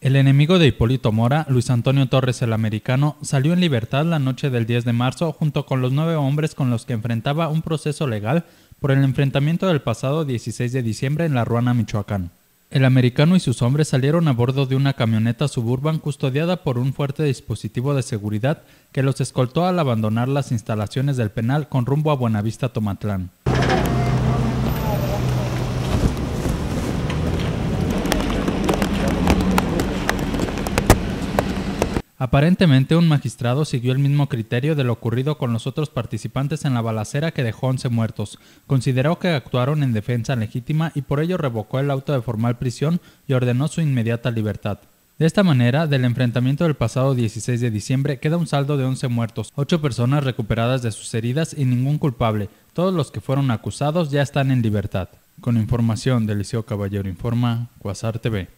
El enemigo de Hipólito Mora, Luis Antonio Torres el Americano, salió en libertad la noche del 10 de marzo junto con los nueve hombres con los que enfrentaba un proceso legal por el enfrentamiento del pasado 16 de diciembre en La Ruana, Michoacán. El americano y sus hombres salieron a bordo de una camioneta suburban custodiada por un fuerte dispositivo de seguridad que los escoltó al abandonar las instalaciones del penal con rumbo a Buenavista Tomatlán. Aparentemente un magistrado siguió el mismo criterio de lo ocurrido con los otros participantes en la balacera que dejó 11 muertos. Consideró que actuaron en defensa legítima y por ello revocó el auto de formal prisión y ordenó su inmediata libertad. De esta manera, del enfrentamiento del pasado 16 de diciembre queda un saldo de 11 muertos, ocho personas recuperadas de sus heridas y ningún culpable. Todos los que fueron acusados ya están en libertad. Con información de Liceo Caballero Informa, Cuasar TV.